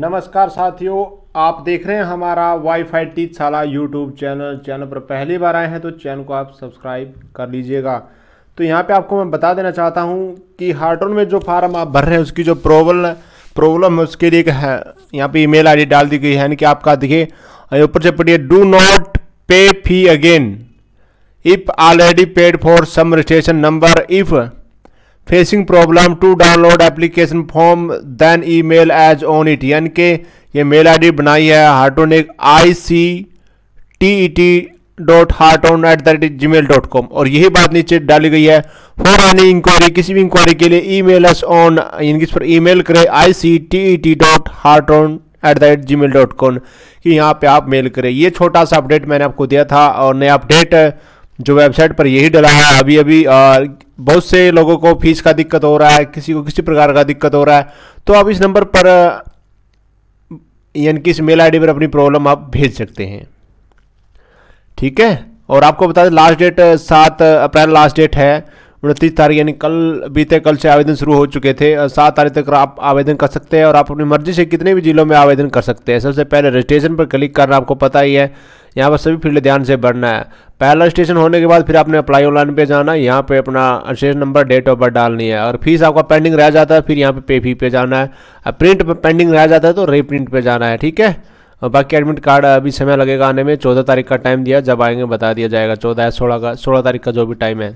नमस्कार साथियों आप देख रहे हैं हमारा Wi WiFi Teachshala YouTube channel channel पर पहली बार आए हैं तो चैनल को आप सब्सक्राइब कर लीजिएगा तो यहाँ पे आपको मैं बता देना चाहता हूँ कि हार्टोन में जो फार्म आप भर रहे हैं उसकी जो प्रॉब्लम प्रॉब्लम है उसके लिए है यहाँ पे ईमेल आईडी डाल दी गई है यानी कि आपका देखिए ऊपर से पढ़िए do not pay fee again if already paid for some registration number if facing problem to download application form then E mail as on it यानी कि ये मेल आईडी बनाई है हार्टोनिक I C T E T dot heart on at the rate Gmail dot com और यही बात नीचे डाली गई है फॉर एनी इंक्वायरी किसी भी इंक्वायरी के लिए ई मेल एस ऑन इनकी इस पर ई मेल करें I C T E T dot heart on at the rate Gmail dot com कि यहाँ पर आप मेल करें ये छोटा सा अपडेट मैंने आपको दिया था और नया अपडेट जो वेबसाइट पर यही डला है अभी अभी बहुत से लोगों को फीस का दिक्कत हो रहा है किसी को किसी प्रकार का दिक्कत हो रहा है तो आप इस नंबर पर यानी कि इस मेल आईडी पर अपनी प्रॉब्लम आप भेज सकते हैं ठीक है और आपको बता दें लास्ट डेट सात अप्रैल लास्ट डेट है उनतीस तारीख यानी कल बीते कल से आवेदन शुरू हो चुके थे सात तारीख तक आप आवेदन कर सकते हैं और आप अपनी मर्जी से कितने भी जिलों में आवेदन कर सकते हैं सबसे पहले रजिस्ट्रेशन पर क्लिक करना आपको पता ही है यहाँ पर सभी फील्ड ध्यान से भरना है पहला स्टेशन होने के बाद फिर आपने अप्लाई ऑनलाइन पे जाना है यहाँ पे अपना station number date of birth डालनी है और फीस आपका पेंडिंग रह जाता है फिर यहाँ पे पे फी पे जाना है और प्रिंट पे पेंडिंग रह जाता है तो रीप्रिंट पे जाना है ठीक है और बाकी एडमिट कार्ड अभी समय लगेगा आने में चौदह तारीख का टाइम दिया जब आएंगे बता दिया जाएगा चौदह या सोलह का सोलह तारीख का जो भी टाइम है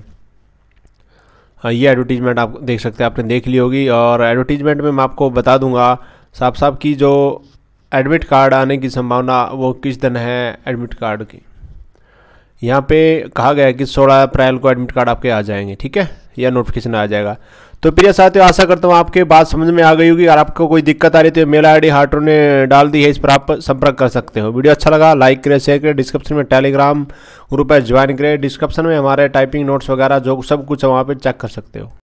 हाँ ये एडवर्टीजमेंट आप देख सकते हैं आपने देख ली होगी और एडवर्टीजमेंट में मैं आपको बता दूंगा साफ साफ की जो एडमिट कार्ड आने की संभावना वो किस दिन है एडमिट कार्ड की यहाँ पे कहा गया है कि 16 अप्रैल को एडमिट कार्ड आपके आ जाएंगे ठीक है या नोटिफिकेशन आ जाएगा तो प्रिय साथियों आशा करता हूँ आपके बात समझ में आ गई होगी और आपको कोई दिक्कत आ रही तो मेल आई डी हार्टों ने डाल दी है इस पर आप संपर्क कर सकते हो वीडियो अच्छा लगा लाइक करें शेयर करें डिस्क्रिप्शन में टेलीग्राम ग्रुप है ज्वाइन करें डिस्क्रिप्शन में हमारे टाइपिंग नोट्स वगैरह जो सब कुछ वहाँ पर चेक कर सकते हो